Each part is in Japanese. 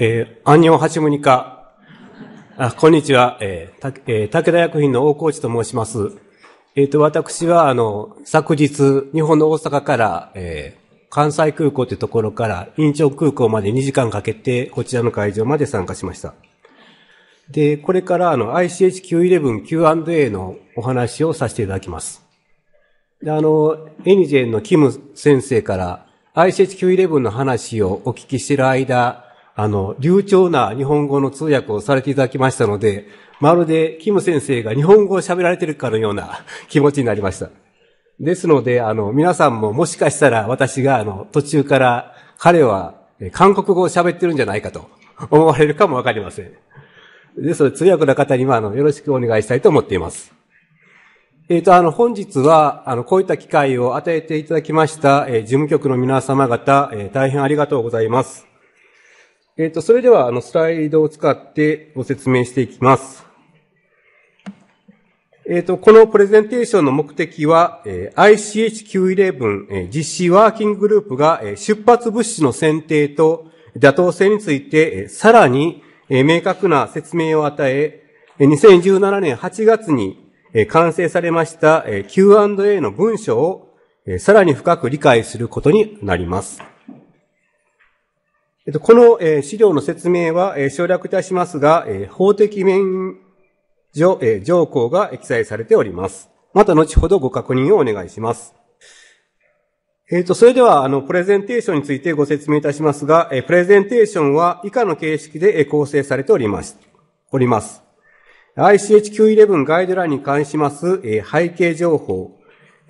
えー、アンニョンハシムニカ。あ、こんにちは。えー、た、えー、武田薬品の大河内と申します。えっ、ー、と、私は、あの、昨日、日本の大阪から、えー、関西空港というところから、インチョン空港まで2時間かけて、こちらの会場まで参加しました。で、これから、あの、ICH911 Q&A のお話をさせていただきます。で、あの、エニジェンのキム先生から、ICH911 の話をお聞きしている間、あの、流暢な日本語の通訳をされていただきましたので、まるで、キム先生が日本語を喋られてるかのような 気持ちになりました。ですので、あの、皆さんももしかしたら私が、あの、途中から彼は韓国語を喋ってるんじゃないかと 思われるかもわかりません。ですので、通訳の方には、あの、よろしくお願いしたいと思っています。えっ、ー、と、あの、本日は、あの、こういった機会を与えていただきました、えー、事務局の皆様方、えー、大変ありがとうございます。えっ、ー、と、それでは、あの、スライドを使ってご説明していきます。えっ、ー、と、このプレゼンテーションの目的は、えー、ICHQ11、えー、実施ワーキンググループが、えー、出発物資の選定と妥当性について、えー、さらに、えー、明確な説明を与え、2017年8月に、えー、完成されました、えー、Q&A の文書を、えー、さらに深く理解することになります。えっと、この、え資料の説明は、え省略いたしますが、え法的免除、え条項が記載されております。また後ほどご確認をお願いします。えっ、ー、と、それでは、あの、プレゼンテーションについてご説明いたしますが、えプレゼンテーションは以下の形式で構成されております。おります。ICH911 ガイドラインに関します、え背景情報、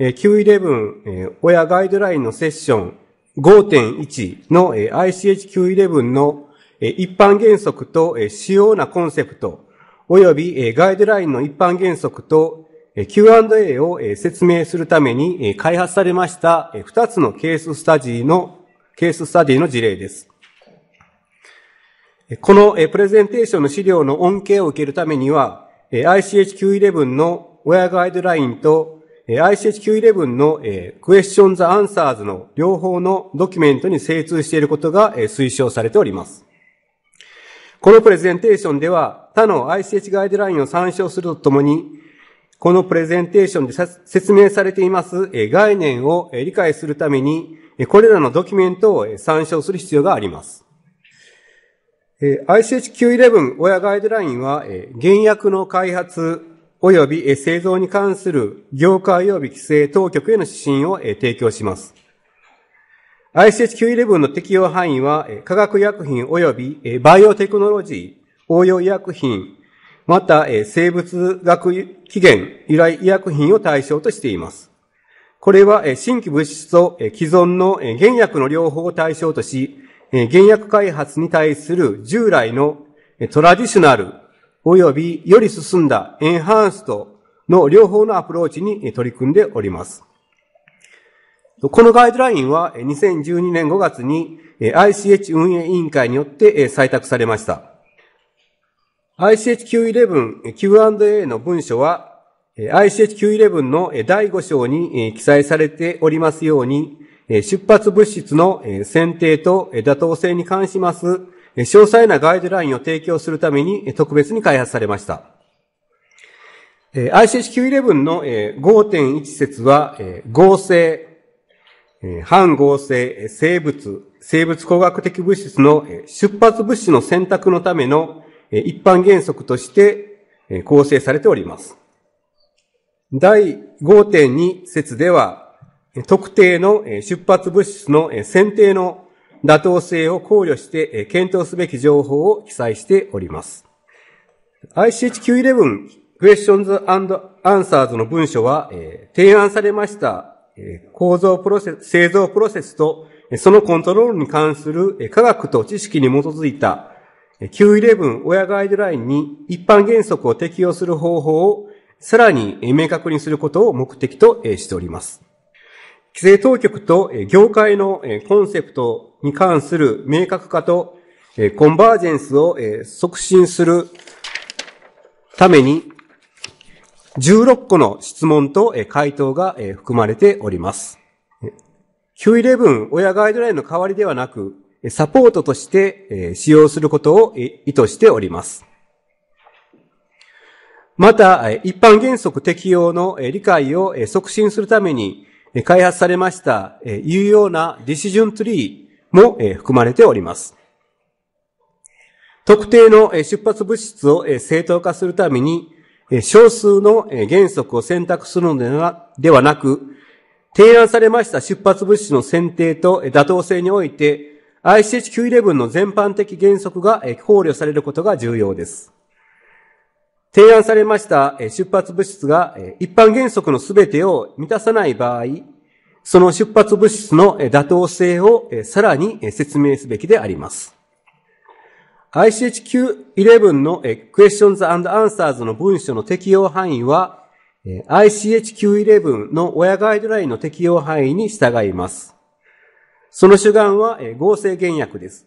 え911、え親ガイドラインのセッション、5.1の ICHQ11 の一般原則と主要なコンセプト、及びガイドラインの一般原則と Q&A を説明するために開発されました2つのケーススタディの、ケーススタディの事例です。このプレゼンテーションの資料の恩恵を受けるためには、ICHQ11 の親ガイドラインと ICHQ11 の、えー、Questions Answers の両方のドキュメントに精通していることが、えー、推奨されております。このプレゼンテーションでは他の ICH ガイドラインを参照するとともに、このプレゼンテーションで説明されています、えー、概念を、えー、理解するために、これらのドキュメントを、えー、参照する必要があります。え ICHQ11 親ガイドラインは、え原薬の開発、及び製造に関する業界及び規制当局への指針を提供します。ICH911 の適用範囲は、化学薬品及びバイオテクノロジー、応用医薬品、また生物学起源、由来医薬品を対象としています。これは新規物質と既存の原薬の両方を対象とし、原薬開発に対する従来のトラディショナル及びより進んだエンハンストの両方のアプローチに取り組んでおります。このガイドラインは2012年5月に ICH 運営委員会によって採択されました。ICH911 Q&A の文書は ICH911 の第5章に記載されておりますように出発物質の選定と妥当性に関します詳細なガイドラインを提供するために特別に開発されました。i c c q 1 1の5.1節は、合成、反合成、生物、生物工学的物質の出発物質の選択のための一般原則として構成されております。第5.2節では、特定の出発物質の選定の妥当性を考慮して検討すべき情報を記載しております。ICHQ11 Questions and Answers の文書は、え提案されました、え構造プロセス、製造プロセスとそのコントロールに関する科学と知識に基づいた Q11 親ガイドラインに一般原則を適用する方法をさらに明確にすることを目的としております。規制当局と業界のコンセプトに関する明確化と、えコンバージェンスを、え促進するために、16個の質問と、え回答が、え含まれております。Q11 親ガイドラインの代わりではなく、サポートとして使用することを意図しております。また、一般原則適用の理解を促進するために、開発されました有用なディシジョンツリも含まれております。特定の出発物質を正当化するために、少数の原則を選択するのではなく、提案されました出発物質の選定と妥当性において、ICH911 の全般的原則が考慮されることが重要です。提案されました出発物質が一般原則のすべてを満たさない場合、その出発物質の妥当性をさらに説明すべきであります。ICHQ11 の Questions and Answers の文書の適用範囲は、ICHQ11 の親ガイドラインの適用範囲に従います。その主眼は合成原薬です。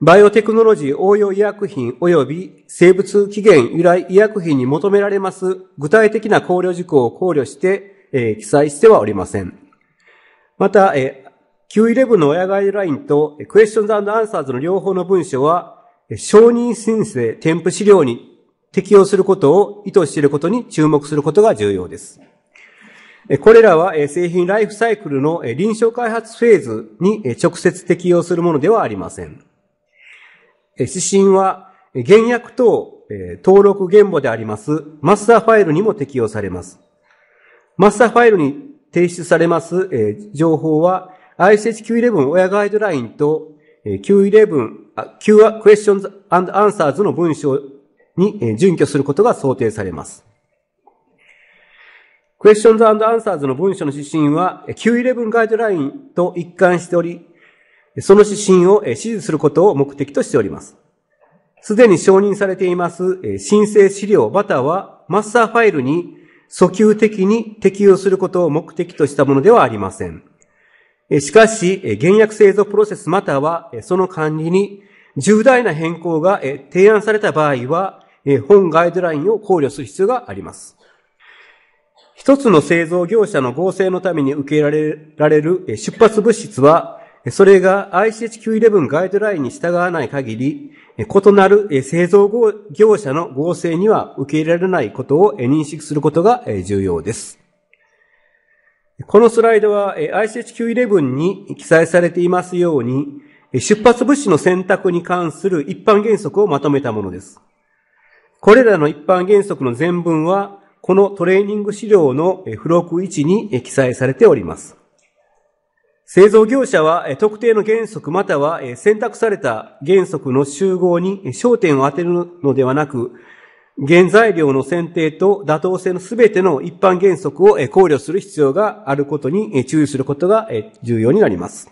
バイオテクノロジー応用医薬品及び生物起源由来医薬品に求められます具体的な考慮事項を考慮して、え記載してはおりません。また、え Q11 の親ガイドラインと、クエスチョンズアンサーズの両方の文書は、承認申請、添付資料に適用することを意図していることに注目することが重要です。これらは製品ライフサイクルの臨床開発フェーズに直接適用するものではありません。指針は原薬等登録言語でありますマスターファイルにも適用されます。マスターファイルに提出されます、え情報は ISHQ11 親ガイドラインと Q11、Q Questions and Answers の文章に準拠することが想定されます。Questions and Answers の文書の指針は Q11 ガイドラインと一貫しており、その指針を指示することを目的としております。すでに承認されています申請資料またはマスターファイルに訴求的に適用することを目的としたものではありません。しかし、原薬製造プロセスまたはその管理に重大な変更が提案された場合は、本ガイドラインを考慮する必要があります。一つの製造業者の合成のために受け入れられる出発物質は、それが ICHQ11 ガイドラインに従わない限り、異なる製造業者の合成には受け入れられないことを認識することが重要です。このスライドは ICHQ11 に記載されていますように、出発物資の選択に関する一般原則をまとめたものです。これらの一般原則の全文は、このトレーニング資料の付録1に記載されております。製造業者は特定の原則または選択された原則の集合に焦点を当てるのではなく、原材料の選定と妥当性のすべての一般原則を考慮する必要があることに注意することが重要になります。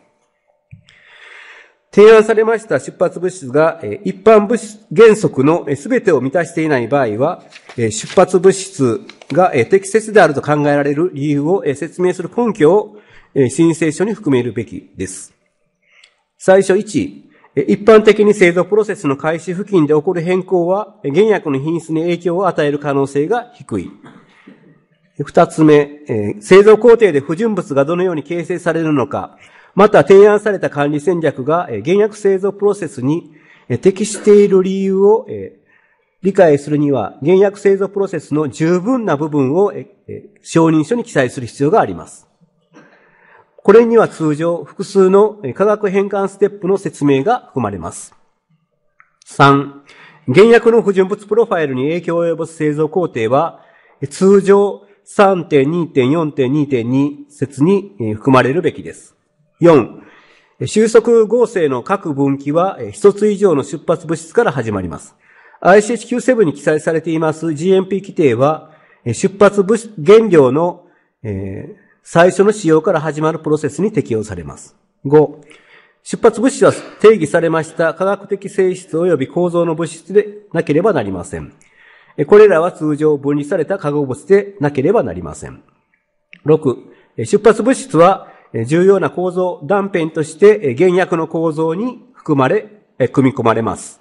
提案されました出発物質が一般物質原則の全てを満たしていない場合は、出発物質が適切であると考えられる理由を説明する根拠を申請書に含めるべきです。最初1、一般的に製造プロセスの開始付近で起こる変更は、原薬の品質に影響を与える可能性が低い。二つ目、製造工程で不純物がどのように形成されるのか、また提案された管理戦略が原薬製造プロセスに適している理由を理解するには、原薬製造プロセスの十分な部分を承認書に記載する必要があります。これには通常複数の化学変換ステップの説明が含まれます。3、原薬の不純物プロファイルに影響を及ぼす製造工程は、通常3.2.4.2.2説に含まれるべきです。4、収束合成の各分岐は一つ以上の出発物質から始まります。ICHQ7 に記載されています GMP 規定は、出発物原料の、えー最初の使用から始まるプロセスに適用されます。5、出発物質は定義されました科学的性質及び構造の物質でなければなりません。これらは通常分離された化合物でなければなりません。6、出発物質は重要な構造、断片として原薬の構造に含まれ、組み込まれます。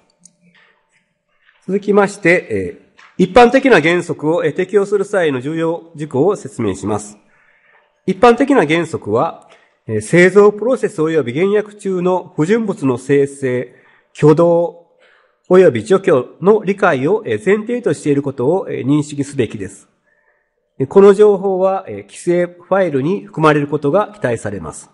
続きまして、一般的な原則を適用する際の重要事項を説明します。一般的な原則は、製造プロセス及び原薬中の不純物の生成、挙動及び除去の理解を前提としていることを認識すべきです。この情報は規制ファイルに含まれることが期待されます。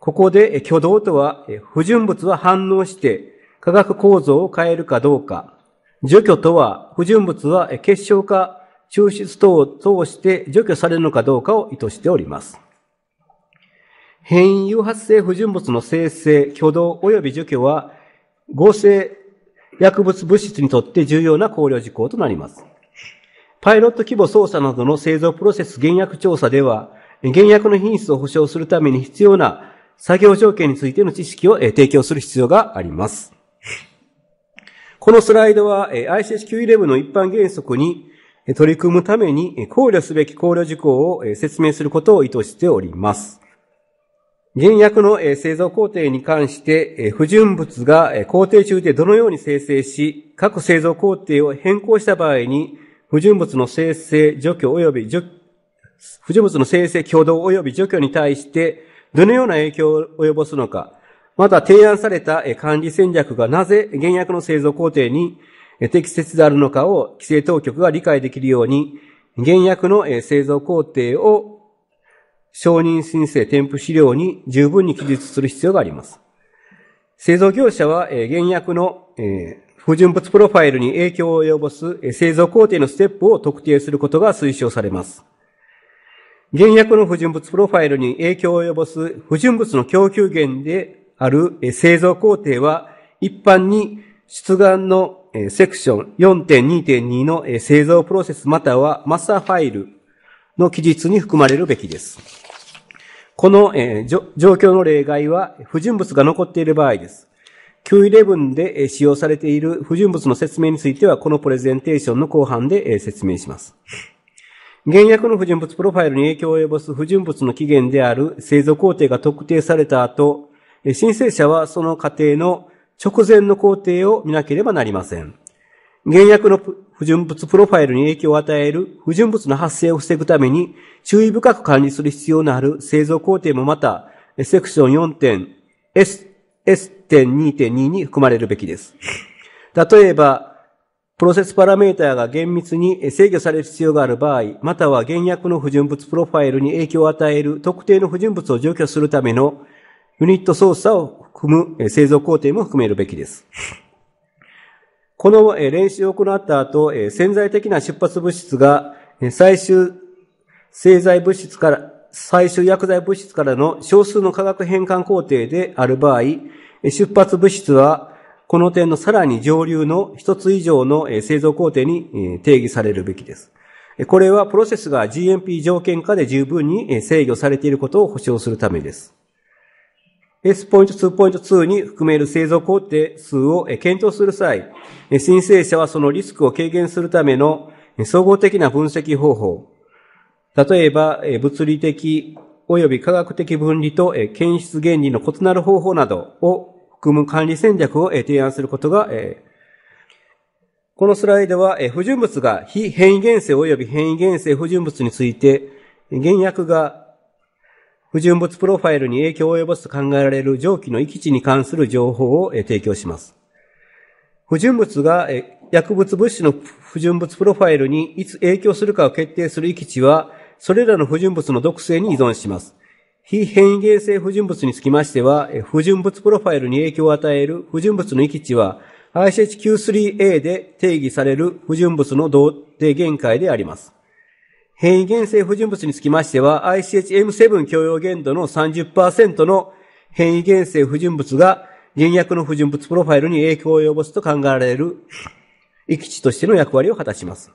ここで挙動とは不純物は反応して化学構造を変えるかどうか、除去とは不純物は結晶化抽出等を通して除去されるのかどうかを意図しております。変異誘発性不純物の生成、挙動及び除去は合成薬物物質にとって重要な考慮事項となります。パイロット規模操作などの製造プロセス原薬調査では、原薬の品質を保証するために必要な作業条件についての知識を提供する必要があります。このスライドは ICSQ11 の一般原則に取り組むために考慮すべき考慮事項を説明することを意図しております。原薬の製造工程に関して、不純物が工程中でどのように生成し、各製造工程を変更した場合に、不純物の生成、除去及び除、不純物の生成、挙動及び除去に対して、どのような影響を及ぼすのか、また提案された管理戦略がなぜ原薬の製造工程に適切であるのかを規制当局が理解できるように、原薬の製造工程を承認申請添付資料に十分に記述する必要があります。製造業者は原薬の不純物プロファイルに影響を及ぼす製造工程のステップを特定することが推奨されます。原薬の不純物プロファイルに影響を及ぼす不純物の供給源である製造工程は一般に出願のえセクション4.2.2の、え製造プロセスまたはマスターファイルの記述に含まれるべきです。この、え状況の例外は不純物が残っている場合です。Q11 で使用されている不純物の説明については、このプレゼンテーションの後半で説明します。原薬の不純物プロファイルに影響を及ぼす不純物の起源である製造工程が特定された後、申請者はその過程の直前の工程を見なければなりません。原薬の不純物プロファイルに影響を与える不純物の発生を防ぐために注意深く管理する必要のある製造工程もまた、セクション 4.S.S.2.2 に含まれるべきです。例えば、プロセスパラメータが厳密に制御される必要がある場合、または原薬の不純物プロファイルに影響を与える特定の不純物を除去するためのユニット操作を組む、製造工程も含めるべきです。この練習を行った後、潜在的な出発物質が最終製剤物質から、最終薬剤物質からの少数の化学変換工程である場合、出発物質はこの点のさらに上流の一つ以上の製造工程に定義されるべきです。これはプロセスが GMP 条件下で十分に制御されていることを保証するためです。S.2.2 に含める製造工程数を検討する際、申請者はそのリスクを軽減するための総合的な分析方法、例えば物理的及び科学的分離と検出原理の異なる方法などを含む管理戦略を提案することが、このスライドは不純物が非変異原性及び変異原性不純物について、原薬が不純物プロファイルに影響を及ぼすと考えられる蒸気の域値に関する情報を提供します。不純物が薬物物質の不純物プロファイルにいつ影響するかを決定する域値は、それらの不純物の毒性に依存します。非変異原性不純物につきましては、不純物プロファイルに影響を与える不純物の域値は、ICHQ3A で定義される不純物の同定限界であります。変異原性不純物につきましては、ICHM7 共用限度の30%の変異原性不純物が原薬の不純物プロファイルに影響を及ぼすと考えられる、域地としての役割を果たします。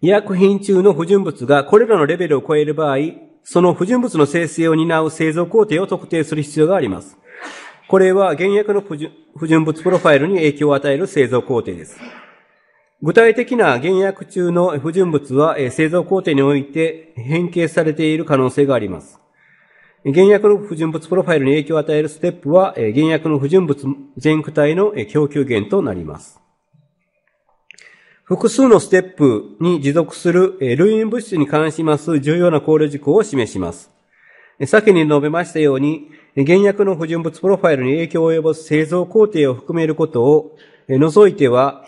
医薬品中の不純物がこれらのレベルを超える場合、その不純物の生成を担う製造工程を特定する必要があります。これは原薬の不純物プロファイルに影響を与える製造工程です。具体的な原薬中の不純物は製造工程において変形されている可能性があります。原薬の不純物プロファイルに影響を与えるステップは、原薬の不純物全区体の供給源となります。複数のステップに持続する類因物質に関します重要な考慮事項を示します。先に述べましたように、原薬の不純物プロファイルに影響を及ぼす製造工程を含めることを除いては、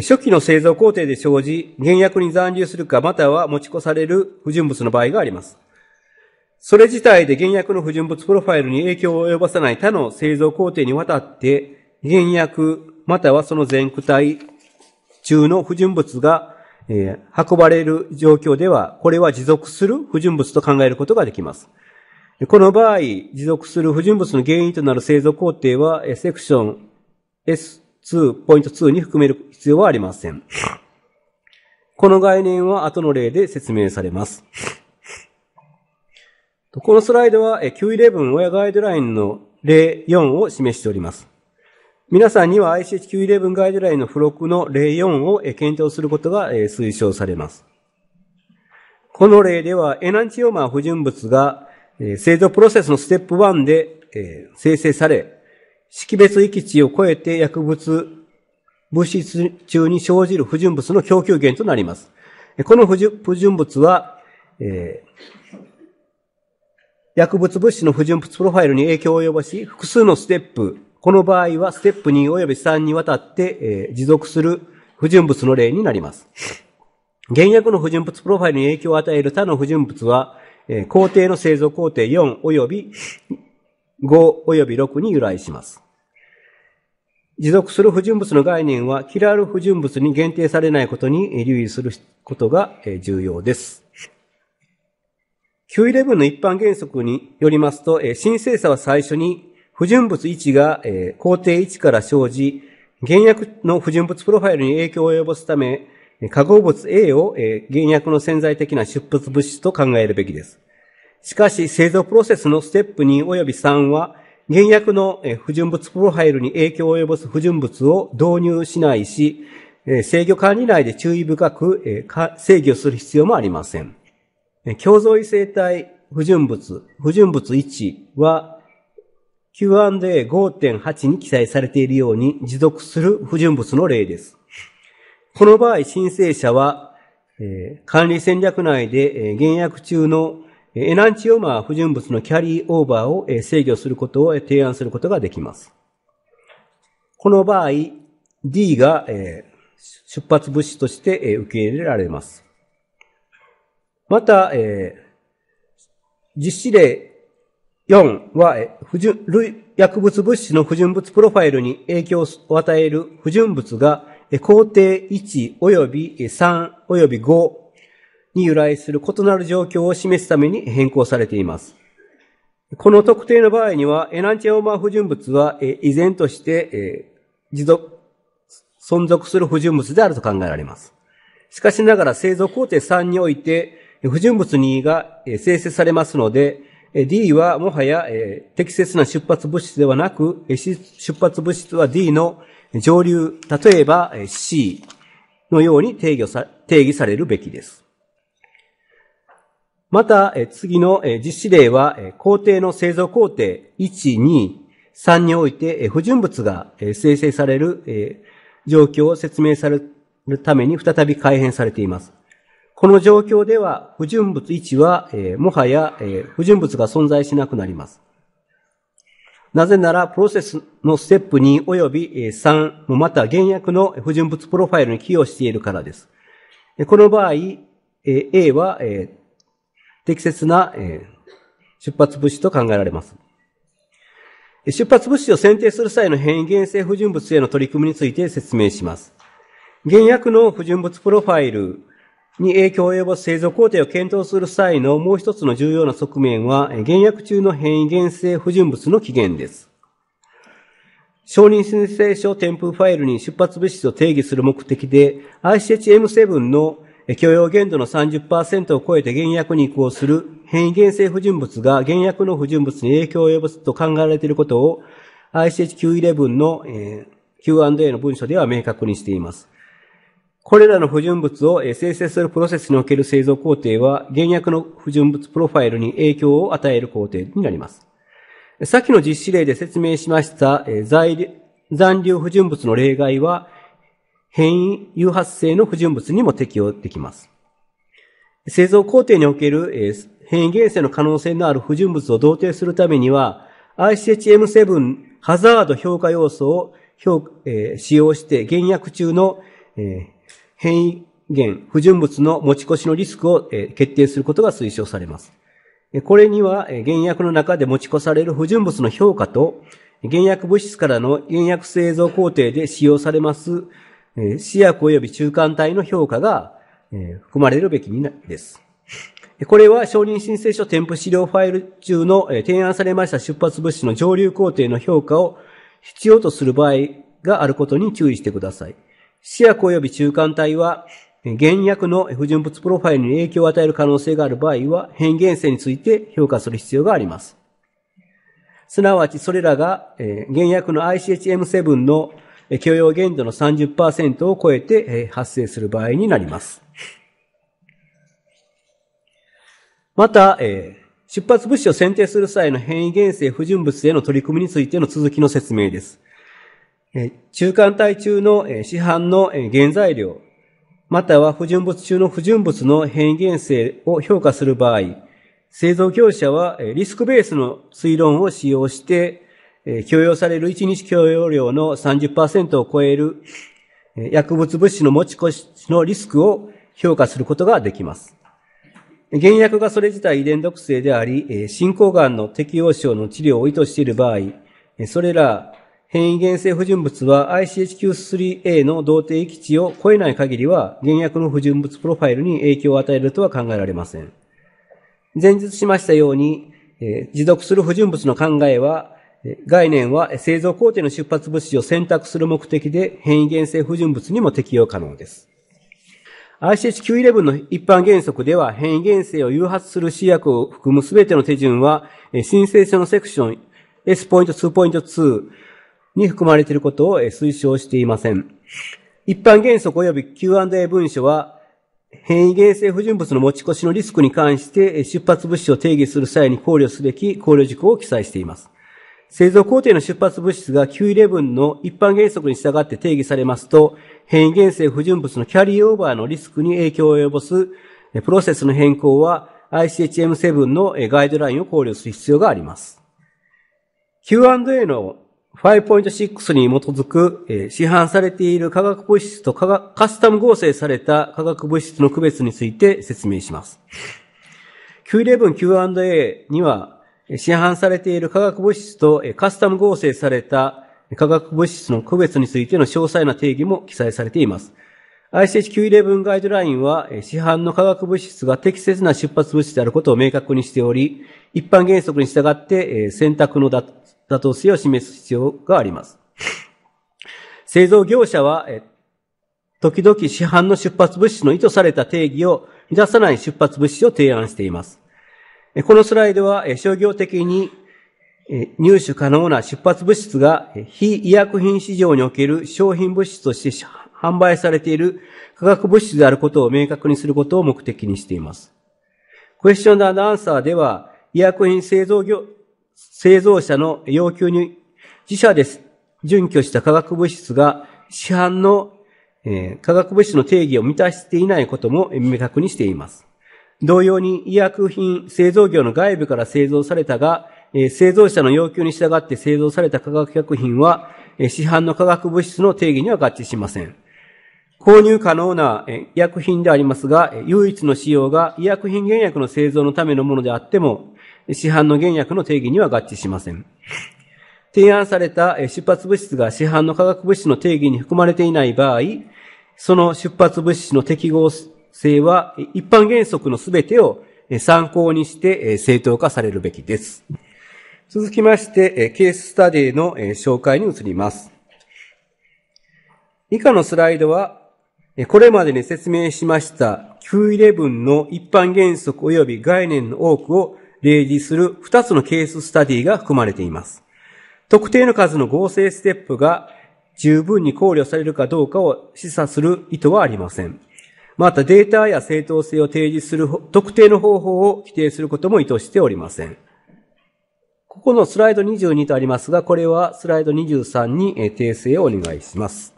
初期の製造工程で生じ、原薬に残留するか、または持ち越される不純物の場合があります。それ自体で原薬の不純物プロファイルに影響を及ぼさない他の製造工程にわたって、原薬またはその全区体中の不純物が、えー、運ばれる状況では、これは持続する不純物と考えることができます。この場合、持続する不純物の原因となる製造工程は、セクション S 2、ポイント2に含める必要はありません。この概念は後の例で説明されます。このスライドは Q11 親ガイドラインの例4を示しております。皆さんには ICHQ11 ガイドラインの付録の例4を検討することが推奨されます。この例ではエナンチオーマー不純物が製造プロセスのステップ1で生成され、識別域値を超えて薬物、物質中に生じる不純物の供給源となります。この不純物は、えー、薬物物質の不純物プロファイルに影響を及ぼし、複数のステップ、この場合はステップ2及び3にわたって、えー、持続する不純物の例になります。原薬の不純物プロファイルに影響を与える他の不純物は、えー、工程の製造工程4及び5及び6に由来します。持続する不純物の概念は、キラール不純物に限定されないことに留意することが重要です。911の一般原則によりますと、申請者は最初に不純物1が工程1から生じ、原薬の不純物プロファイルに影響を及ぼすため、化合物 A を原薬の潜在的な出発物質と考えるべきです。しかし、製造プロセスのステップ2及び3は、原薬の不純物プロファイルに影響を及ぼす不純物を導入しないし、制御管理内で注意深く制御する必要もありません。共造異性体不純物、不純物1は Q&A5.8 に記載されているように持続する不純物の例です。この場合、申請者は、管理戦略内で原薬中のエナンチオマー不純物のキャリーオーバーを制御することを提案することができます。この場合、D が出発物資として受け入れられます。また、実施例4は、不純、薬物物資の不純物プロファイルに影響を与える不純物が工程1及び3及び5に由来する異なる状況を示すために変更されています。この特定の場合には、エナンチェオーマー不純物は、依然として、持続、存続する不純物であると考えられます。しかしながら製造工程3において、不純物2が生成されますので、D はもはや適切な出発物質ではなく、出発物質は D の上流、例えば C のように定義さ定義されるべきです。また、次の実施例は、工程の製造工程1、2、3において不純物が生成される状況を説明されるために再び改変されています。この状況では不純物1はもはや不純物が存在しなくなります。なぜなら、プロセスのステップ2及び3、また原薬の不純物プロファイルに寄与しているからです。この場合、A は適切な、え出発物資と考えられます。出発物資を選定する際の変異原性不純物への取り組みについて説明します。原薬の不純物プロファイルに影響を及ぼす製造工程を検討する際のもう一つの重要な側面は、原薬中の変異原性不純物の起源です。承認申請書添付ファイルに出発物質を定義する目的で、ICHM7 の許容限度の30%を超えて原薬に移行する変異原性不純物が原薬の不純物に影響を及ぼすと考えられていることを ICH911 の Q&A の文書では明確にしています。これらの不純物を生成するプロセスにおける製造工程は原薬の不純物プロファイルに影響を与える工程になります。さっきの実施例で説明しました残留不純物の例外は変異誘発性の不純物にも適用できます。製造工程における変異原性の可能性のある不純物を同定するためには、ICHM7 ハザード評価要素を、えー、使用して減薬中の、えー、変異原、不純物の持ち越しのリスクを、えー、決定することが推奨されます。これには、減薬の中で持ち越される不純物の評価と、減薬物質からの減薬製造工程で使用されますえ試薬及び中間体の評価が、え含まれるべきになです。これは承認申請書添付資料ファイル中の提案されました出発物資の上流工程の評価を必要とする場合があることに注意してください。試薬及び中間体は原薬の不純物プロファイルに影響を与える可能性がある場合は変幻性について評価する必要があります。すなわちそれらが原薬の ICHM7 の許容限度の30%を超えて発生する場合になります。また、出発物資を選定する際の変異原性不純物への取り組みについての続きの説明です。中間体中の市販の原材料、または不純物中の不純物の変異原性を評価する場合、製造業者はリスクベースの推論を使用して、え許容される1日許容量の30%を超える薬物物質の持ち越しのリスクを評価することができます。原薬がそれ自体遺伝毒性であり、進行癌の適応症の治療を意図している場合、それら変異原性不純物は ICHQ3A の同定域値を超えない限りは原薬の不純物プロファイルに影響を与えるとは考えられません。前述しましたように、持続する不純物の考えは概念は製造工程の出発物資を選択する目的で変異原性不純物にも適用可能です。ICH911 の一般原則では変異原性を誘発する試薬を含む全ての手順は申請書のセクション S.2.2 に含まれていることを推奨していません。一般原則及び Q&A 文書は変異原性不純物の持ち越しのリスクに関して出発物資を定義する際に考慮すべき考慮事項を記載しています。製造工程の出発物質が Q11 の一般原則に従って定義されますと、変異原性不純物のキャリーオーバーのリスクに影響を及ぼすプロセスの変更は ICHM7 のガイドラインを考慮する必要があります。Q&A の5.6に基づく市販されている化学物質とカスタム合成された化学物質の区別について説明します。Q11Q&A には市販されている化学物質とカスタム合成された化学物質の区別についての詳細な定義も記載されています。ICH911 ガイドラインは、市販の化学物質が適切な出発物質であることを明確にしており、一般原則に従って選択の妥当性を示す必要があります。製造業者は、時々市販の出発物質の意図された定義を満たさない出発物質を提案しています。このスライドは、商業的に入手可能な出発物質が非医薬品市場における商品物質として販売されている化学物質であることを明確にすることを目的にしています。クエスチョンアンサーでは、医薬品製造業、製造者の要求に自社で準拠した化学物質が市販の、え化学物質の定義を満たしていないことも明確にしています。同様に医薬品製造業の外部から製造されたが、製造者の要求に従って製造された化学薬品は、市販の化学物質の定義には合致しません。購入可能な医薬品でありますが、唯一の使用が医薬品原薬の製造のためのものであっても、市販の原薬の定義には合致しません。提案された出発物質が市販の化学物質の定義に含まれていない場合、その出発物質の適合性は一般原則のすべてを参考にして正当化されるべきです。続きまして、ケーススタディの紹介に移ります。以下のスライドは、これまでに説明しました Q11 の一般原則及び概念の多くを例示する2つのケーススタディが含まれています。特定の数の合成ステップが十分に考慮されるかどうかを示唆する意図はありません。またデータや正当性を提示する特定の方法を規定することも意図しておりません。ここのスライド22とありますが、これはスライド23に訂正をお願いします。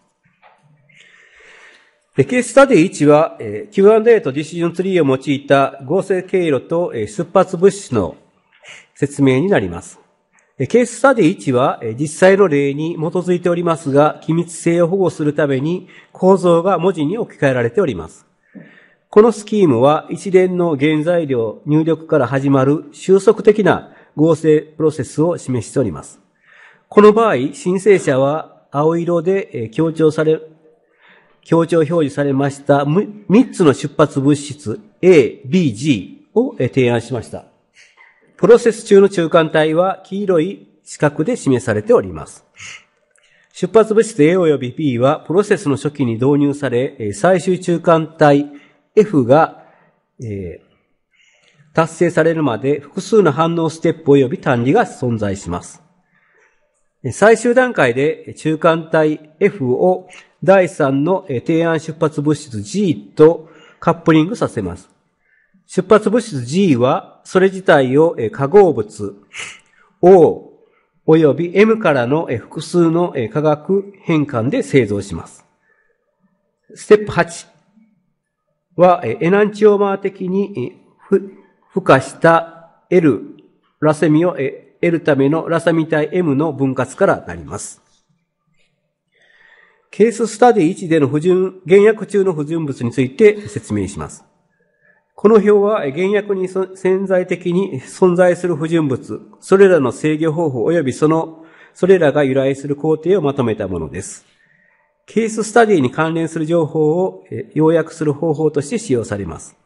ケーススタディ1は、Q&A とディシジョンツリーを用いた合成経路と出発物資の説明になります。ケーススタディ1は実際の例に基づいておりますが、機密性を保護するために構造が文字に置き換えられております。このスキームは一連の原材料入力から始まる収束的な合成プロセスを示しております。この場合、申請者は青色で強調され、強調表示されました3つの出発物質 A、B、G を提案しました。プロセス中の中間体は黄色い四角で示されております。出発物質 A 及び B はプロセスの初期に導入され、最終中間体 F が、えー、達成されるまで複数の反応ステップ及び単理が存在します。最終段階で中間体 F を第3の提案出発物質 G とカップリングさせます。出発物質 G は、それ自体を化合物 O 及び M からの複数の化学変換で製造します。ステップ8は、エナンチオーマー的に付加した L、ラセミを得るためのラサミ体 M の分割からなります。ケーススタディ1での不純、原薬中の不純物について説明します。この表は原薬に潜在的に存在する不純物、それらの制御方法及びその、それらが由来する工程をまとめたものです。ケーススタディに関連する情報を要約する方法として使用されます。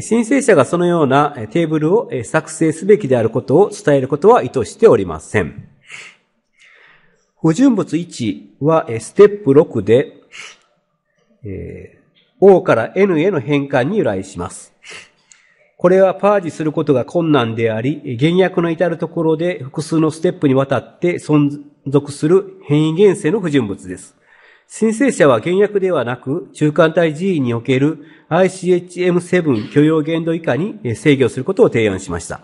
申請者がそのようなテーブルを作成すべきであることを伝えることは意図しておりません。不純物1はステップ6で、えー O から N への変換に由来します。これはパージすることが困難であり、原訳の至るところで複数のステップにわたって存続する変異原性の不純物です。申請者は原訳ではなく、中間体 G における ICHM7 許容限度以下に制御することを提案しました。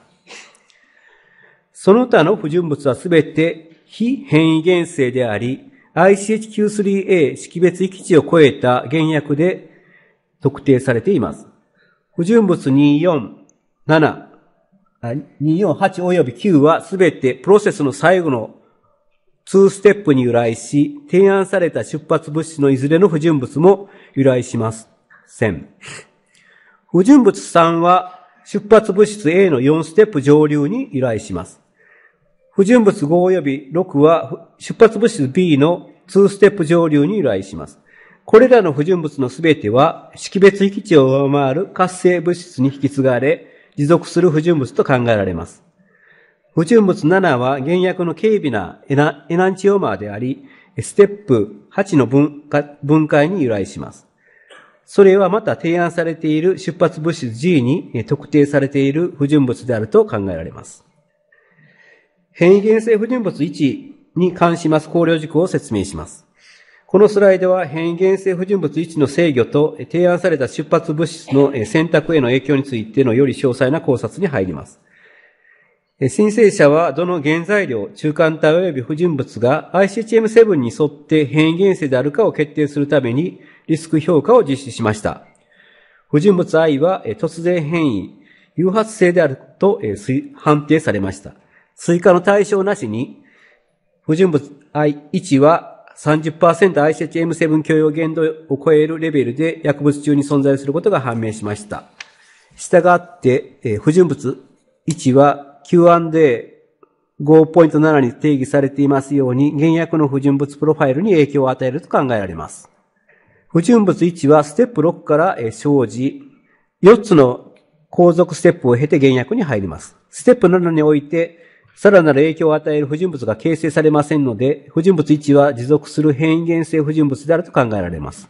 その他の不純物はすべて非変異原性であり、ICHQ3A 識別域値を超えた原薬で特定されています。不純物247、248及び9はすべてプロセスの最後の2ステップに由来し、提案された出発物質のいずれの不純物も由来しません。不純物3は出発物質 A の4ステップ上流に由来します。不純物5及び6は出発物質 B の2ステップ上流に由来します。これらの不純物のすべては、識別域値を上回る活性物質に引き継がれ、持続する不純物と考えられます。不純物7は原薬の軽微なエナエナンチオーマーであり、ステップ8の分分解に由来します。それはまた提案されている出発物質 G に特定されている不純物であると考えられます。変異原性不純物1に関します考慮軸を説明します。このスライドは変異原性不純物1の制御と提案された出発物質の選択への影響についてのより詳細な考察に入ります。申請者はどの原材料、中間体及び不純物が ICHM7 に沿って変異原性であるかを決定するためにリスク評価を実施しました。不純物 I は突然変異、誘発性であると判定されました。追加の対象なしに、不純物 I1 は30% ICHM7 許容限度を超えるレベルで薬物中に存在することが判明しました。したがって、えー、不純物1は Q&A 5.7に定義されていますように、原薬の不純物プロファイルに影響を与えると考えられます。不純物1はステップ6から生じ、4つの後続ステップを経て原薬に入ります。ステップ7において、さらなる影響を与える不純物が形成されませんので、不純物1は持続する変異原性不純物であると考えられます。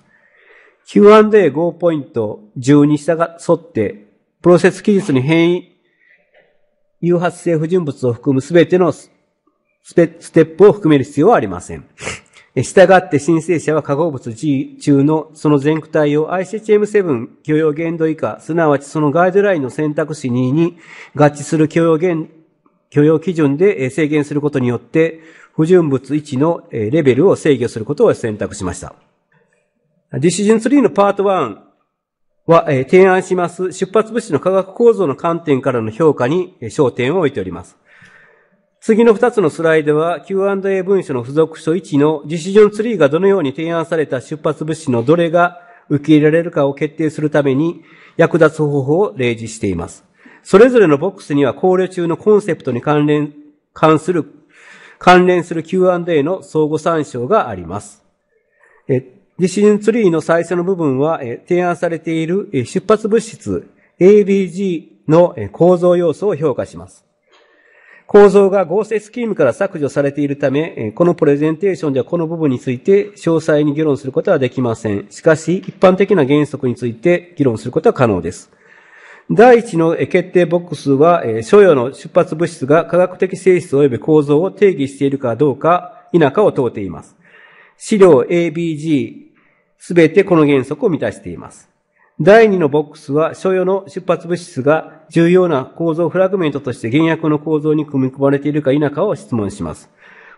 Q&A5 ポイント10に従って、プロセス記述に変異、誘発性不純物を含むすべてのステップを含める必要はありません。従って申請者は化合物 G 中のその全区体を ICHM7 許容限度以下、すなわちそのガイドラインの選択肢2に合致する許容限度許容基準で制限することによって、不純物1のレベルを制御することを選択しました。ディシジョン3のパート1は、提案します出発物資の化学構造の観点からの評価に焦点を置いております。次の2つのスライドは Q&A 文書の付属書1のディシジョン3がどのように提案された出発物資のどれが受け入れられるかを決定するために役立つ方法を例示しています。それぞれのボックスには考慮中のコンセプトに関連、関する、関連する Q&A の相互参照があります。えディシジョンツリーの最初の部分は、え提案されている、え出発物質 ABG の、え構造要素を評価します。構造が合成スキームから削除されているため、このプレゼンテーションではこの部分について詳細に議論することはできません。しかし、一般的な原則について議論することは可能です。第一の決定ボックスは、所要の出発物質が科学的性質及び構造を定義しているかどうか否かを問うています。資料 ABG すべてこの原則を満たしています。第2のボックスは、所要の出発物質が重要な構造フラグメントとして原薬の構造に組み込まれているか否かを質問します。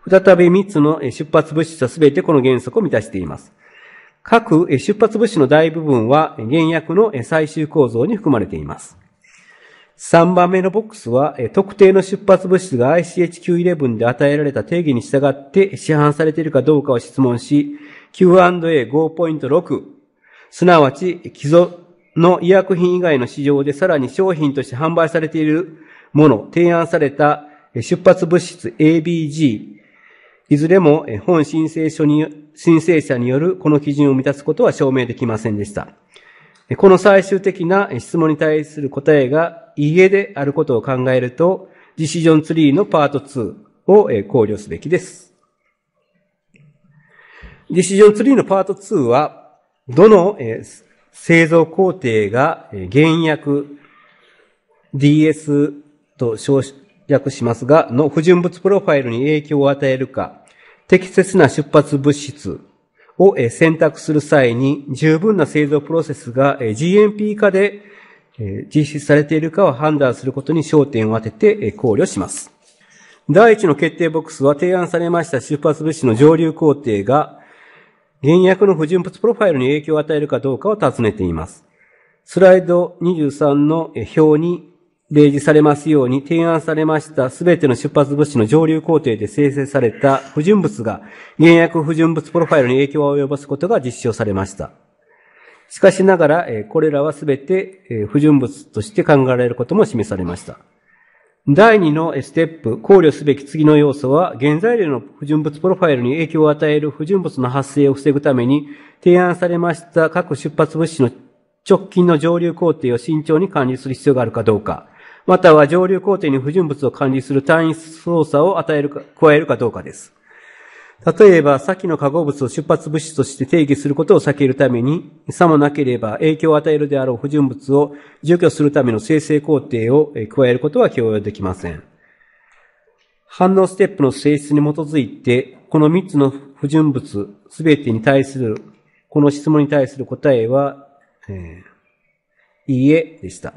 再び3つの出発物質はすべてこの原則を満たしています。各出発物資の大部分は原薬の最終構造に含まれています。3番目のボックスは、特定の出発物質が ICHQ11 で与えられた定義に従って市販されているかどうかを質問し、Q&A5.6、すなわち既存の医薬品以外の市場でさらに商品として販売されているもの、提案された出発物質 ABG いずれも本申請書に、申請者によるこの基準を満たすことは証明できませんでした。この最終的な質問に対する答えが家であることを考えると、ディシジョンツリーのパート2を考慮すべきです。ディシジョンツリーのパート2は、どの製造工程が原薬 DS と称し略しますが、の不純物プロファイルに影響を与えるか、適切な出発物質を選択する際に十分な製造プロセスが GMP 化で実施されているかを判断することに焦点を当てて考慮します。第一の決定ボックスは提案されました出発物質の上流工程が原薬の不純物プロファイルに影響を与えるかどうかを尋ねています。スライド23の表に例示されますように提案されましたすべての出発物資の上流工程で生成された不純物が原薬不純物プロファイルに影響を及ぼすことが実証されました。しかしながら、これらはすべて不純物として考えられることも示されました。第2のステップ、考慮すべき次の要素は、原材料の不純物プロファイルに影響を与える不純物の発生を防ぐために、提案されました各出発物資の直近の上流工程を慎重に管理する必要があるかどうか、または上流工程に不純物を管理する単位操作を与えるか、加えるかどうかです。例えば、先の化合物を出発物質として定義することを避けるために、さもなければ影響を与えるであろう不純物を除去するための生成工程を加えることは共有できません。反応ステップの性質に基づいて、この3つの不純物すべてに対する、この質問に対する答えは、えー、いいえでした。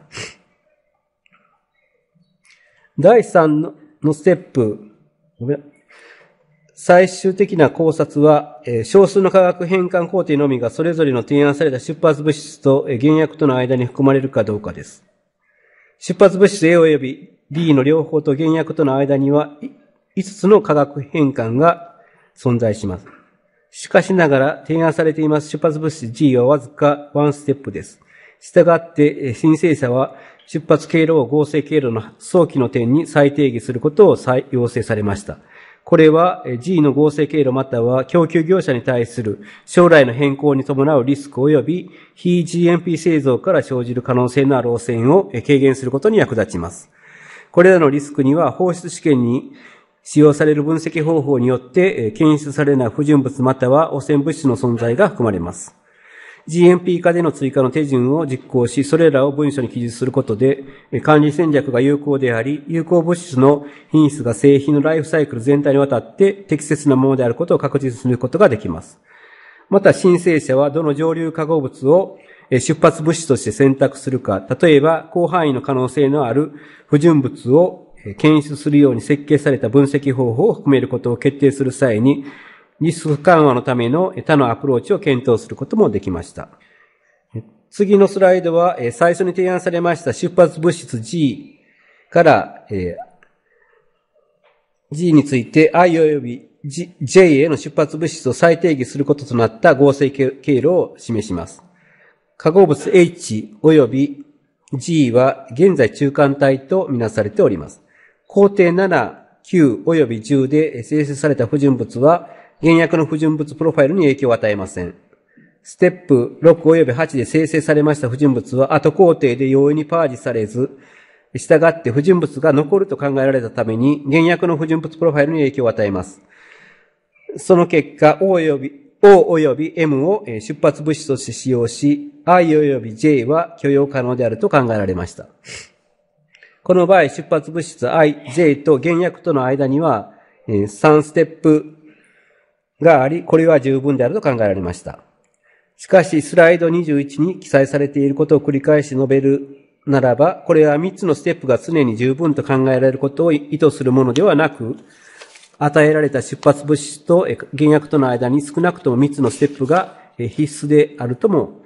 第3のステップ、最終的な考察は、少数の化学変換工程のみがそれぞれの提案された出発物質と原薬との間に含まれるかどうかです。出発物質 A 及び B の両方と原薬との間には5つの化学変換が存在します。しかしながら提案されています出発物質 G はわずか1ステップです。したがって、申請者は出発経路を合成経路の早期の点に再定義することを要請されました。これは G の合成経路または供給業者に対する将来の変更に伴うリスク及び非 GMP 製造から生じる可能性のある汚染を軽減することに役立ちます。これらのリスクには放出試験に使用される分析方法によって検出されない不純物または汚染物質の存在が含まれます。GMP 化での追加の手順を実行し、それらを文書に記述することで、管理戦略が有効であり、有効物質の品質が製品のライフサイクル全体にわたって適切なものであることを確実することができます。また、申請者はどの上流化合物を出発物質として選択するか、例えば、広範囲の可能性のある不純物を検出するように設計された分析方法を含めることを決定する際に、リスク緩和のための他のアプローチを検討することもできました。次のスライドは、最初に提案されました出発物質 G から、G について I 及び J への出発物質を再定義することとなった合成経路を示します。化合物 H 及び G は現在中間体とみなされております。工程7、9及び10で生成された不純物は原薬の不純物プロファイルに影響を与えません。ステップ6及び8で生成されました不純物は後工程で容易にパージされず、従って不純物が残ると考えられたために、原薬の不純物プロファイルに影響を与えます。その結果、O 及び、O 及び M を出発物質として使用し、I 及び J は許容可能であると考えられました。この場合、出発物質 I、J と原薬との間には、3ステップがあり、これは十分であると考えられました。しかし、スライド21に記載されていることを繰り返し述べるならば、これは3つのステップが常に十分と考えられることを意図するものではなく、与えられた出発物質と原薬との間に少なくとも3つのステップが必須であるとも、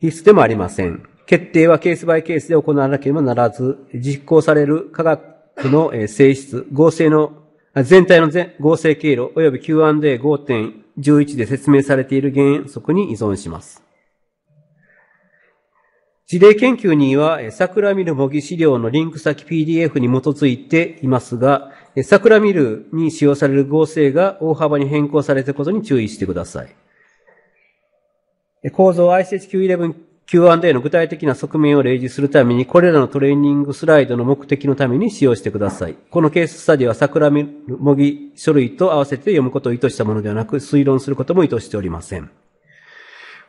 必須でもありません。決定はケースバイケースで行わなければならず、実行される科学の性質、合成の全体の合成経路及び Q&A5.11 で説明されている原則に依存します。事例研究には、桜見る模擬資料のリンク先 PDF に基づいていますが、桜見るに使用される合成が大幅に変更されたことに注意してください。構造 ICHQ11 Q&A の具体的な側面を例示するために、これらのトレーニングスライドの目的のために使用してください。このケーススタディは桜模擬書類と合わせて読むことを意図したものではなく、推論することも意図しておりません。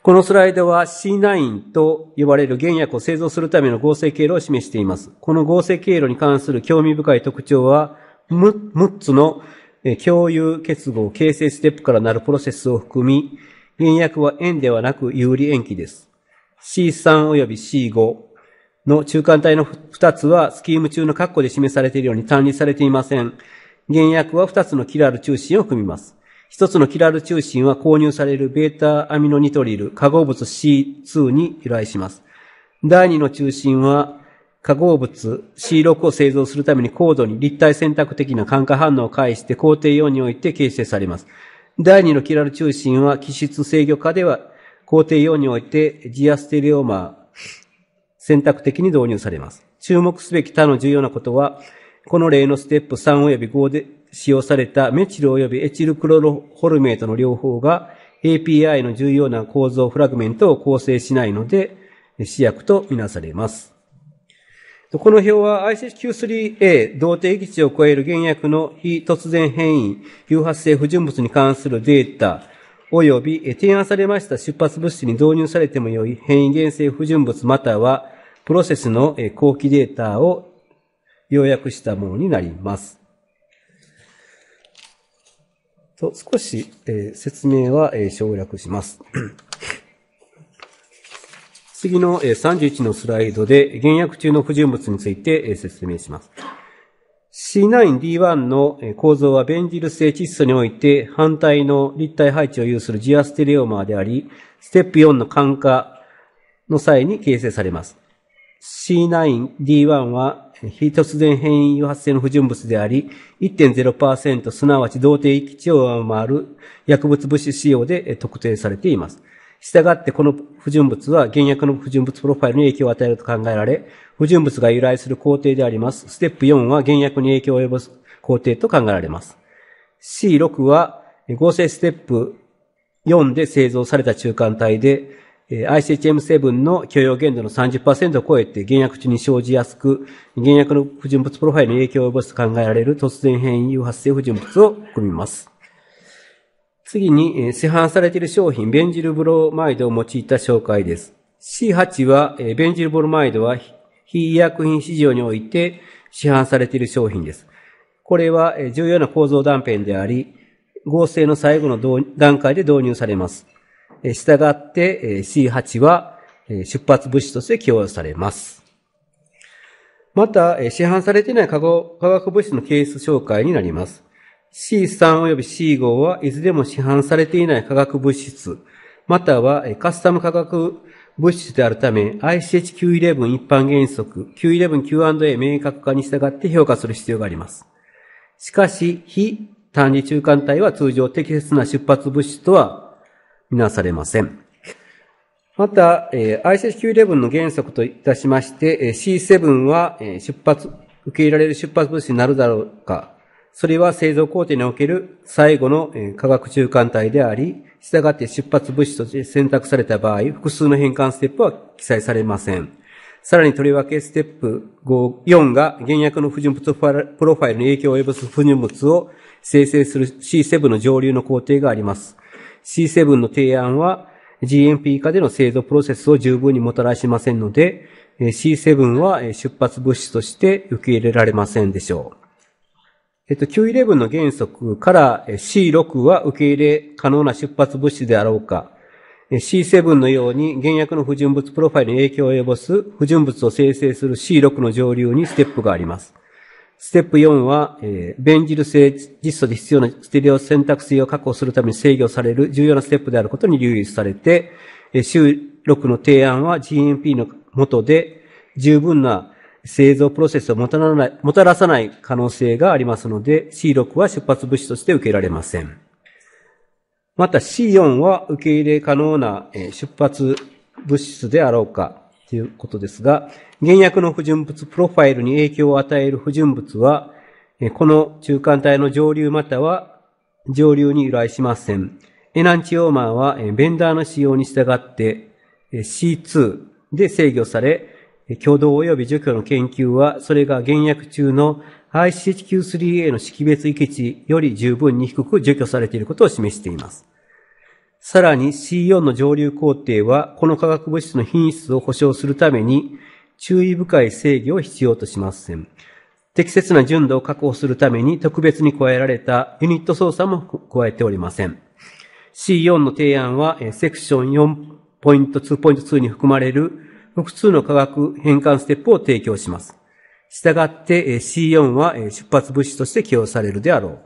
このスライドは C9 と呼ばれる原薬を製造するための合成経路を示しています。この合成経路に関する興味深い特徴は、6つの共有結合形成ステップからなるプロセスを含み、原薬は円ではなく有利塩基です。C3 及び C5 の中間体の2つはスキーム中の括弧で示されているように単離されていません。原薬は2つのキラル中心を組みます。1つのキラル中心は購入されるベータアミノニトリル化合物 C2 に由来します。第2の中心は化合物 C6 を製造するために高度に立体選択的な感化反応を介して工程4において形成されます。第2のキラル中心は基質制御下では工程4においてジアステレオマー選択的に導入されます。注目すべき他の重要なことは、この例のステップ3及び5で使用されたメチル及びエチルクロロホルメートの両方が API の重要な構造フラグメントを構成しないので、試薬とみなされます。この表は ICQ3A 同定域値を超える原薬の非突然変異、誘発性不純物に関するデータ及び提案されました出発物資に導入されてもよい変異原性不純物またはプロセスの後期データを要約したものになります。と少し、え説明は、え省略します。次の、え31のスライドで原薬中の不純物について、え説明します。C9D1 の構造はベンジル性窒素において反対の立体配置を有するジアステレオマーであり、ステップ4の感化の際に形成されます。C9D1 は非突然変異誘発性の不純物であり、1.0%すなわち同定域値を上回る薬物物質使用で特定されています。従ってこの不純物は原薬の不純物プロファイルに影響を与えると考えられ、不純物が由来する工程であります。ステップ4は原薬に影響を及ぼす工程と考えられます。C6 は合成ステップ4で製造された中間体で、ICHM7 の許容限度の30%を超えて原薬中に生じやすく、原薬の不純物プロファイルに影響を及ぼすと考えられる突然変異誘発性不純物を組みます。次に、市販されている商品、ベンジルブロマイドを用いた紹介です。C8 は、ベンジルブロマイドは非医薬品市場において市販されている商品です。これは重要な構造断片であり、合成の最後の段階で導入されます。したがって C8 は出発物資として起用されます。また、市販されていない化学物質のケース紹介になります。C3 及び C5 はいずれも市販されていない化学物質、またはカスタム化学物質であるため、ICH911 一般原則、911Q&A 明確化に従って評価する必要があります。しかし、非単理中間体は通常適切な出発物質とはみなされません。また、え ICH911 の原則といたしまして、え C7 は、え出発、受け入れられる出発物質になるだろうかそれは製造工程における最後の化学中間体であり、従って出発物質として選択された場合、複数の変換ステップは記載されません。さらにとりわけステップ4が原薬の不純物プロファイルに影響を及ぼす不純物を生成する C7 の上流の工程があります。C7 の提案は GMP 化での製造プロセスを十分にもたらしませんので、C7 は出発物質として受け入れられませんでしょう。えっと、Q11 の原則から C6 は受け入れ可能な出発物資であろうか、C7 のように原薬の不純物プロファイルに影響を及ぼす不純物を生成する C6 の上流にステップがあります。ステップ4は、えー、ベンジル性実素で必要なステレオ選択水を確保するために制御される重要なステップであることに留意されて、えー、C6 の提案は GMP の下で十分な製造プロセスをもたらない、もたらさない可能性がありますので、C6 は出発物資として受けられません。また C4 は受け入れ可能な出発物質であろうかということですが、原薬の不純物プロファイルに影響を与える不純物は、この中間体の上流または上流に由来しません。エナンチオーマンはベンダーの使用に従って C2 で制御され、共同及び除去の研究は、それが原薬中の ICHQ3A の識別域値より十分に低く除去されていることを示しています。さらに C4 の上流工程は、この化学物質の品質を保証するために、注意深い制御を必要としません。適切な純度を確保するために特別に加えられたユニット操作も加えておりません。C4 の提案は、セクション4.2.2に含まれる複数の化学変換ステップを提供します。従って C4 は出発物質として起用されるであろ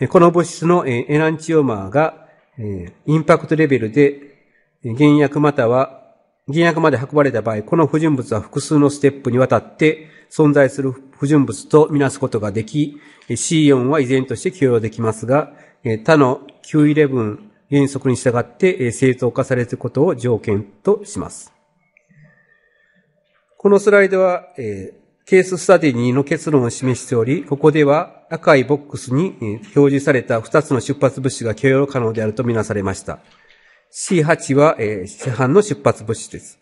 う。この物質のエランチオマーがインパクトレベルで原薬または原薬まで運ばれた場合、この不純物は複数のステップにわたって存在する不純物とみなすことができ、C4 は依然として許容できますが、他の Q11 原則に従って正当化されることを条件とします。このスライドは、ケーススタディ2の結論を示しており、ここでは赤いボックスに表示された2つの出発物資が許容可能であるとみなされました。C8 は市販の出発物資です。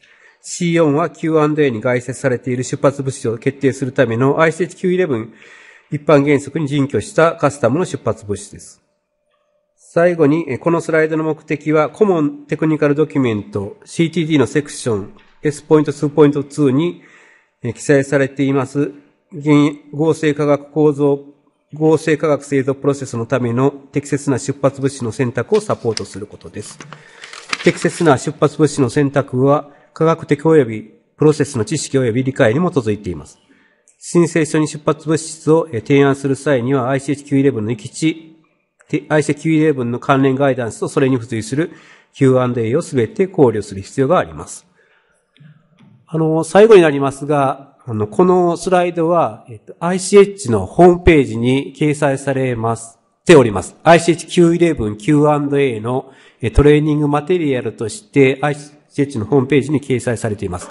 C4 は Q&A に外接されている出発物資を決定するための ICHQ11 一般原則に準拠したカスタムの出発物資です。最後に、このスライドの目的は、コモンテクニカルドキュメント CTD のセクション S.2.2 に記載されています、合成化学構造、合成化学製造プロセスのための適切な出発物資の選択をサポートすることです。適切な出発物資の選択は、科学的及びプロセスの知識及び理解に基づいています。申請書に出発物質を提案する際には ICHQ11 の域地、ICQ11 の関連ガイダンスとそれに付随する Q&A をすべて考慮する必要があります。あの、最後になりますが、あの、このスライドは、えっと、ICH のホームページに掲載されます、ております。ICH911 Q&A のトレーニングマテリアルとして ICH のホームページに掲載されています。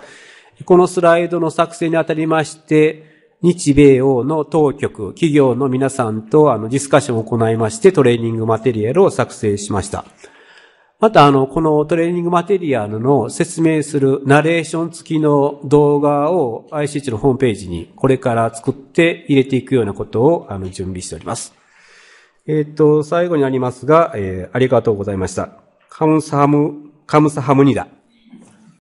このスライドの作成にあたりまして、日米欧の当局、企業の皆さんとあのディスカッションを行いまして、トレーニングマテリアルを作成しました。また、あの、このトレーニングマテリアルの説明するナレーション付きの動画を ICH のホームページにこれから作って入れていくようなことをあの準備しております。えっ、と、最後になりますが、えー、ありがとうございました。カムサハム、カムサハムニダ。